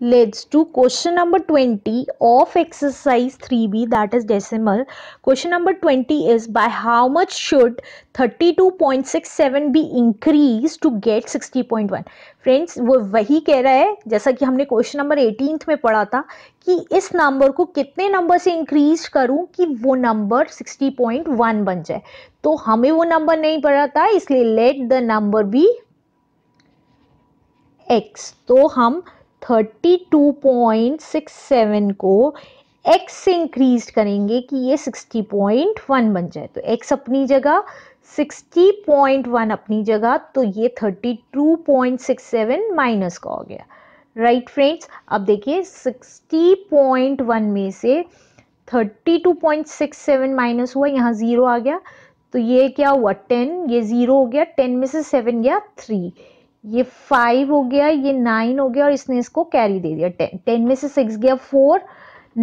leads to question number 20 of exercise 3b that is decimal question number 20 is by how much should 32.67 be increased to get 60.1 friends वो वही कह रहा है जैसा कि हमने क्वेश्चन नंबर एटीन में पढ़ा था कि इस नंबर को कितने नंबर से इंक्रीज करूं कि वो नंबर 60.1 बन जाए तो हमें वो नंबर नहीं पढ़ा था इसलिए let the number be X तो हम 32.67 को x से इंक्रीज करेंगे कि ये 60.1 बन जाए तो x अपनी जगह 60.1 अपनी जगह तो ये 32.67 माइनस का हो गया राइट right फ्रेंड्स अब देखिए 60.1 में से 32.67 माइनस हुआ यहाँ ज़ीरो आ गया तो ये क्या हुआ 10 ये ज़ीरो हो गया 10 में से 7 गया 3 ये फाइव हो गया ये नाइन हो गया और इसने इसको कैरी दे दिया टेन टेन में से सिक्स गया फोर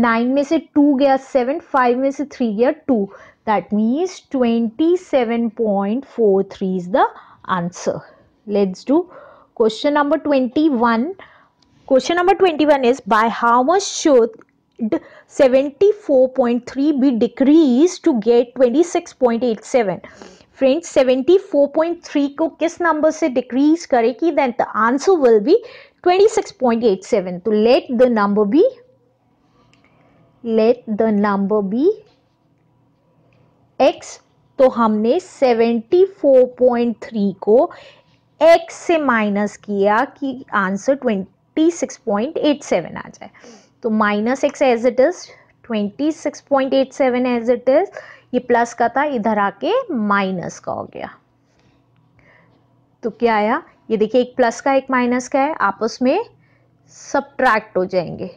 नाइन में से टू गया सेवन फाइव में से थ्री गया two that means twenty seven point four three is the answer let's do question number twenty one question number twenty one is by how much should get twenty six point eight seven friends 74.3 को किस number से decrease करेगी then the answer will be 26.87 तो let the number be let the number be X तो हमने 74.3 को x से minus किया कि आंसर 26.87 आ जाए तो minus X as it is 26.87 as it is ये प्लस का था इधर आके माइनस का हो गया तो क्या आया ये देखिए एक प्लस का एक माइनस का है आपस में सब्ट्रैक्ट हो जाएंगे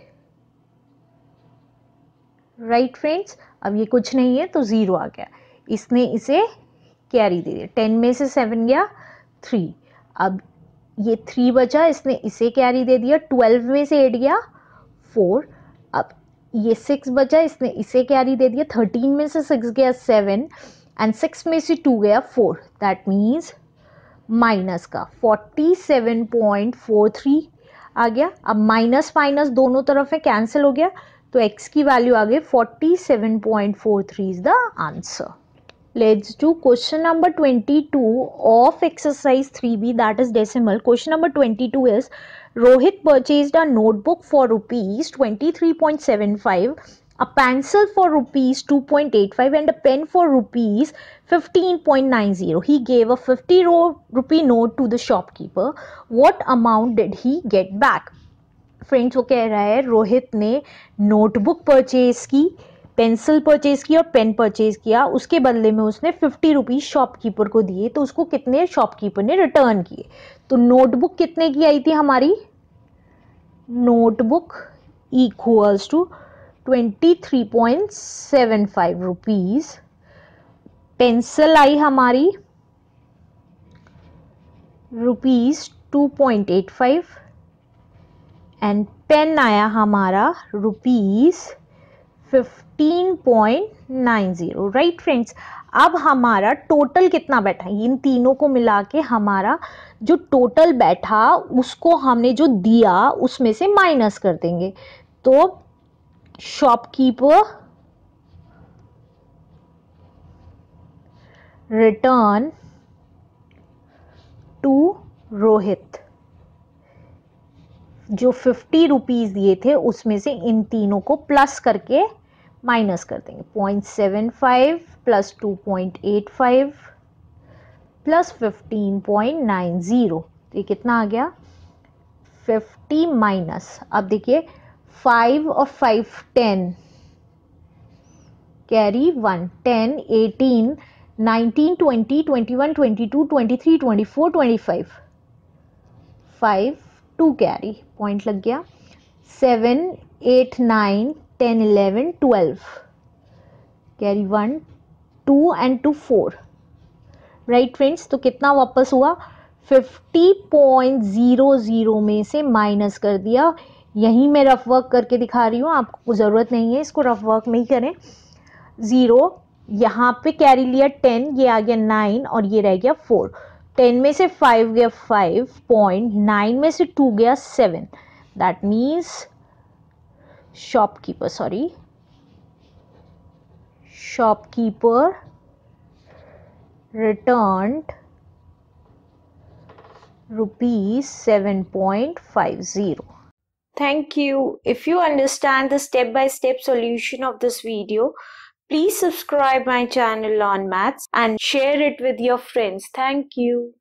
राइट right फ्रेंड्स अब ये कुछ नहीं है तो ज़ीरो आ गया इसने इसे कैरी दे दिया टेन में से सेवन गया थ्री अब ये थ्री बचा इसने इसे कैरी दे दिया ट्वेल्व में से एट गया फोर ये सिक्स बचा इसने इसे कैरी दे दिया थर्टीन में से सिक्स गया सेवन एंड सिक्स में से टू गया फोर दैट मीन्स माइनस का forty seven point four three आ गया अब माइनस माइनस दोनों तरफ है कैंसिल हो गया तो एक्स की वैल्यू आ गई forty seven point four three is the answer let's do question number 22 of exercise 3b that is decimal question number 22 is rohit purchased a notebook for rupees 23.75 a pencil for rupees 2.85 and a pen for rupees 15.90 he gave a 50 rupee note to the shopkeeper what amount did he get back friends वो कह रहा है रोहित ने notebook purchase की pencil purchase की और pen purchase किया उसके बदले में उसने फिफ्टी रुपीज़ शॉपकीपर को दिए तो उसको कितने शॉपकीपर ने रिटर्न किए तो नोटबुक कितने की आई थी हमारी notebook equals to twenty three point seven five rupees pencil आई हमारी rupees two point eight five and pen आया हमारा रुपीज़ 15.90 राइट फ्रेंड्स अब हमारा टोटल कितना बैठा इन तीनों को मिला के हमारा जो टोटल बैठा उसको हमने जो दिया उसमें से माइनस कर देंगे तो शॉपकीपर रिटर्न टू रोहित जो फिफ्टी रुपीज़ दिए थे उसमें से इन तीनों को प्लस करके माइनस कर देंगे point seven five plus two point eight five plus fifteen point nine zero तो ये कितना आ गया फिफ्टी माइनस अब देखिए फाइव और five ten carry one ten eighteen nineteen twenty twenty one twenty two twenty three twenty four twenty five five two carry point लग गया seven eight nine ten eleven twelve carry one two and two four right friends तो कितना वापस हुआ fifty point zero zero में से minus कर दिया यहीं मैं रफ वर्क करके दिखा रही हूँ आपको ज़रूरत नहीं है इसको रफ वर्क नहीं करें ज़ीरो यहाँ पे कैरी लिया टेन ये आ गया नाइन और ये रह गया फोर टेन में से फाइव गया फाइव पॉइंट नाइन में से टू गया seven that means shopkeeper sorry shopkeeper returned rupees 7.50 thank you if you understand the step by step solution of this video please subscribe my channel on maths and share it with your friends thank you